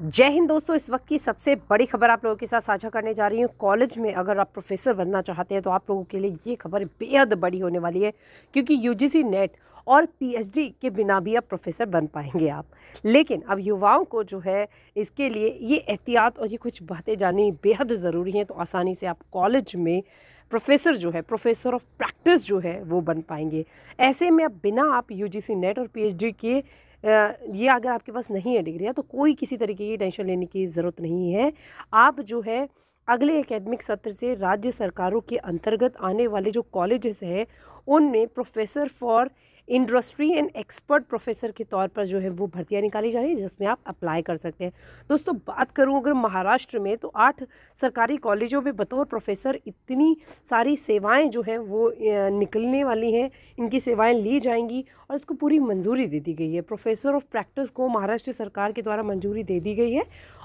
जय हिंद दोस्तों इस वक्त की सबसे बड़ी खबर आप लोगों के साथ साझा करने जा रही हूँ कॉलेज में अगर आप प्रोफेसर बनना चाहते हैं तो आप लोगों के लिए ये खबर बेहद बड़ी होने वाली है क्योंकि यूजीसी नेट और पीएचडी के बिना भी आप प्रोफेसर बन पाएंगे आप लेकिन अब युवाओं को जो है इसके लिए ये एहतियात और ये कुछ बातें जाननी बेहद ज़रूरी हैं तो आसानी से आप कॉलेज में प्रोफेसर जो है प्रोफेसर ऑफ प्रैक्टिस जो है वो बन पाएंगे ऐसे में अब बिना आप यूजीसी नेट और पीएचडी के ये अगर आपके पास नहीं है डिग्रियाँ तो कोई किसी तरीके की टेंशन लेने की ज़रूरत नहीं है आप जो है अगले एकेडमिक सत्र से राज्य सरकारों के अंतर्गत आने वाले जो कॉलेजेस हैं उनमें professor for industry and expert professor के तौर पर जो है वो भर्तियाँ निकाली जा रही है जिसमें आप अप्लाई कर सकते हैं दोस्तों बात करूँ अगर महाराष्ट्र में तो आठ सरकारी कॉलेजों में बतौर प्रोफेसर इतनी सारी सेवाएँ जो हैं वो निकलने वाली हैं इनकी सेवाएँ ली जाएंगी और इसको पूरी मंजूरी दे दी गई है प्रोफेसर ऑफ प्रैक्टिस को महाराष्ट्र सरकार के द्वारा मंजूरी दे दी गई है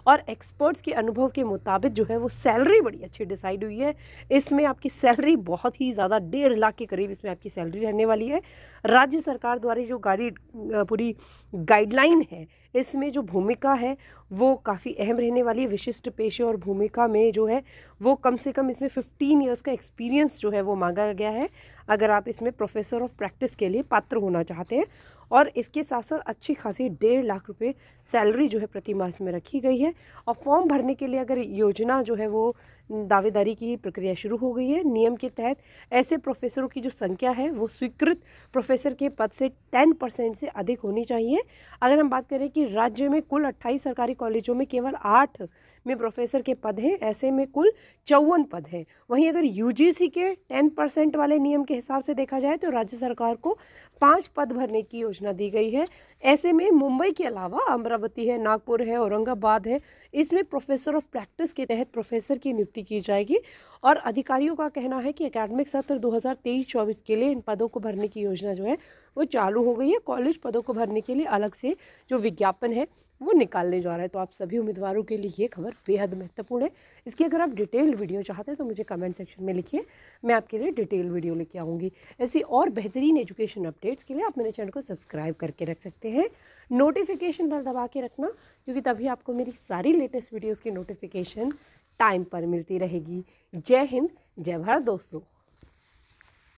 और एक्सपर्ट्स के अनुभव के मुताबिक जो है वो सैलरी बड़ी अच्छी डिसाइड हुई है इसमें आपकी सैलरी बहुत ही ज़्यादा डेढ़ लाख के करीब इसमें आपकी सैलरी रहने वाली है राज्य राज्य सरकार द्वारा जो गाड़ी पूरी गाइडलाइन है इसमें जो भूमिका है वो काफ़ी अहम रहने वाली है विशिष्ट पेशे और भूमिका में जो है वो कम से कम इसमें 15 इयर्स का एक्सपीरियंस जो है वो मांगा गया है अगर आप इसमें प्रोफेसर ऑफ प्रैक्टिस के लिए पात्र होना चाहते हैं और इसके साथ साथ अच्छी खासी डेढ़ लाख रुपये सैलरी जो है प्रति माह इसमें रखी गई है और फॉर्म भरने के लिए अगर योजना जो है वो दावेदारी की प्रक्रिया शुरू हो गई है नियम के तहत ऐसे प्रोफेसरों की जो संख्या है वो स्वीकृत प्रोफेसर के पद से टेन परसेंट से अधिक होनी चाहिए अगर हम बात करें कि राज्य में कुल अट्ठाईस सरकारी कॉलेजों में केवल आठ में प्रोफेसर के पद हैं ऐसे में कुल चौवन पद हैं वहीं अगर यू के टेन परसेंट वाले नियम के हिसाब से देखा जाए तो राज्य सरकार को पाँच पद भरने की योजना योजना दी गई है ऐसे में मुंबई के अलावा अमरावती है नागपुर है औरंगाबाद है इसमें प्रोफेसर ऑफ प्रैक्टिस के तहत प्रोफेसर की नियुक्ति की जाएगी और अधिकारियों का कहना है कि अकेडमिक सत्र 2023-24 के लिए इन पदों को भरने की योजना जो है वो चालू हो गई है कॉलेज पदों को भरने के लिए अलग से जो विज्ञापन है वो निकालने जा रहा है तो आप सभी उम्मीदवारों के लिए ये खबर बेहद महत्वपूर्ण है इसकी अगर आप डिटेल वीडियो चाहते हैं तो मुझे कमेंट सेक्शन में लिखिए मैं आपके लिए डिटेल वीडियो लेके आऊँगी ऐसी और बेहतरीन एजुकेशन अपडेट्स के लिए आप मेरे चैनल को सब्सक्राइब करके रख सकते हैं नोटिफिकेशन बल दबा के रखना क्योंकि तभी आपको मेरी सारी लेटेस्ट वीडियोज़ की नोटिफिकेशन टाइम पर मिलती रहेगी जय हिंद जय भारत दोस्तों